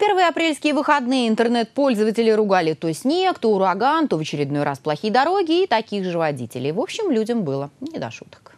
первые апрельские выходные интернет-пользователи ругали то снег, то ураган, то в очередной раз плохие дороги и таких же водителей. В общем, людям было не до шуток.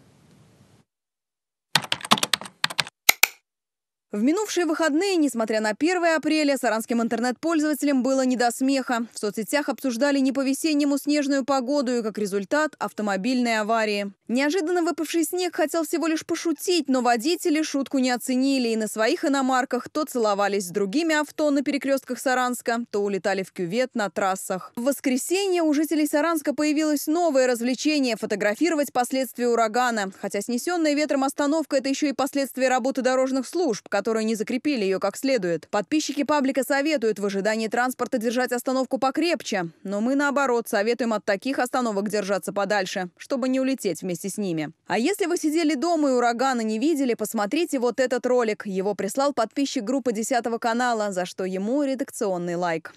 В минувшие выходные, несмотря на 1 апреля, саранским интернет-пользователям было не до смеха. В соцсетях обсуждали не по-весеннему снежную погоду и, как результат, автомобильные аварии. Неожиданно выпавший снег хотел всего лишь пошутить, но водители шутку не оценили. И на своих иномарках то целовались с другими авто на перекрестках Саранска, то улетали в кювет на трассах. В воскресенье у жителей Саранска появилось новое развлечение – фотографировать последствия урагана. Хотя снесенная ветром остановка – это еще и последствия работы дорожных служб, которые не закрепили ее как следует. Подписчики паблика советуют в ожидании транспорта держать остановку покрепче, но мы, наоборот, советуем от таких остановок держаться подальше, чтобы не улететь вместе с ними. А если вы сидели дома и урагана не видели, посмотрите вот этот ролик. Его прислал подписчик группы 10 канала, за что ему редакционный лайк.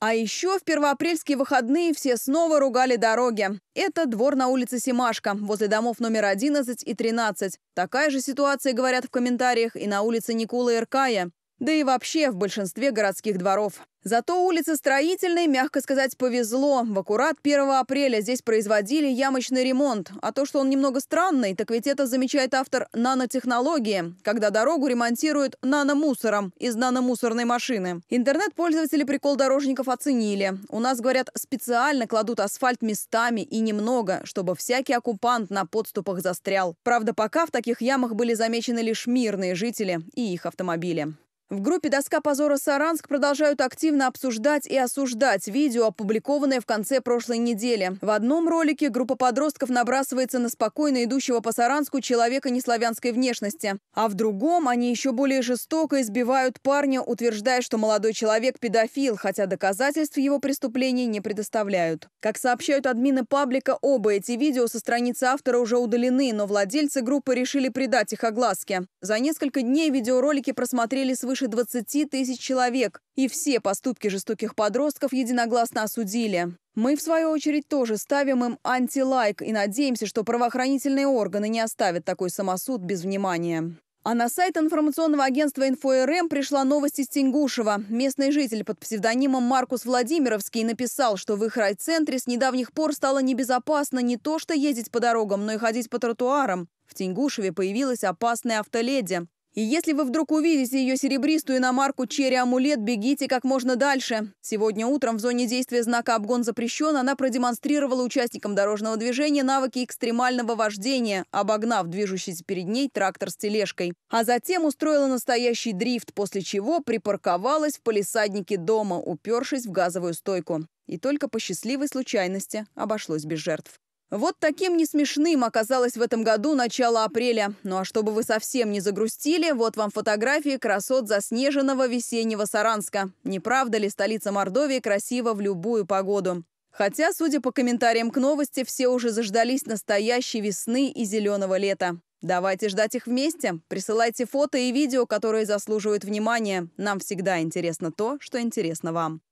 А еще в первоапрельские выходные все снова ругали дороги. Это двор на улице Симашка, возле домов номер 11 и 13. Такая же ситуация, говорят в комментариях, и на улице Никулы Иркая да и вообще в большинстве городских дворов. Зато улице Строительной, мягко сказать, повезло. В аккурат 1 апреля здесь производили ямочный ремонт. А то, что он немного странный, так ведь это замечает автор нанотехнологии, когда дорогу ремонтируют наномусором из наномусорной машины. Интернет-пользователи прикол дорожников оценили. У нас, говорят, специально кладут асфальт местами и немного, чтобы всякий оккупант на подступах застрял. Правда, пока в таких ямах были замечены лишь мирные жители и их автомобили. В группе «Доска позора Саранск» продолжают активно обсуждать и осуждать видео, опубликованное в конце прошлой недели. В одном ролике группа подростков набрасывается на спокойно идущего по Саранску человека неславянской внешности. А в другом они еще более жестоко избивают парня, утверждая, что молодой человек педофил, хотя доказательств его преступлений не предоставляют. Как сообщают админы паблика, оба эти видео со страницы автора уже удалены, но владельцы группы решили придать их огласке. За несколько дней видеоролики просмотрели свыше свыше 20 тысяч человек, и все поступки жестоких подростков единогласно осудили. Мы, в свою очередь, тоже ставим им антилайк и надеемся, что правоохранительные органы не оставят такой самосуд без внимания. А на сайт информационного агентства «ИнфоРМ» пришла новость из Тингушева. Местный житель под псевдонимом Маркус Владимировский написал, что в их райцентре с недавних пор стало небезопасно не то что ездить по дорогам, но и ходить по тротуарам. В Тингушеве появилась опасная автоледи. И если вы вдруг увидите ее серебристую иномарку «Черри Амулет», бегите как можно дальше. Сегодня утром в зоне действия знака «Обгон запрещен» она продемонстрировала участникам дорожного движения навыки экстремального вождения, обогнав движущийся перед ней трактор с тележкой. А затем устроила настоящий дрифт, после чего припарковалась в полисаднике дома, упершись в газовую стойку. И только по счастливой случайности обошлось без жертв. Вот таким несмешным оказалось в этом году начало апреля. Ну а чтобы вы совсем не загрустили, вот вам фотографии красот заснеженного весеннего Саранска. Не правда ли столица Мордовии красива в любую погоду? Хотя, судя по комментариям к новости, все уже заждались настоящей весны и зеленого лета. Давайте ждать их вместе. Присылайте фото и видео, которые заслуживают внимания. Нам всегда интересно то, что интересно вам.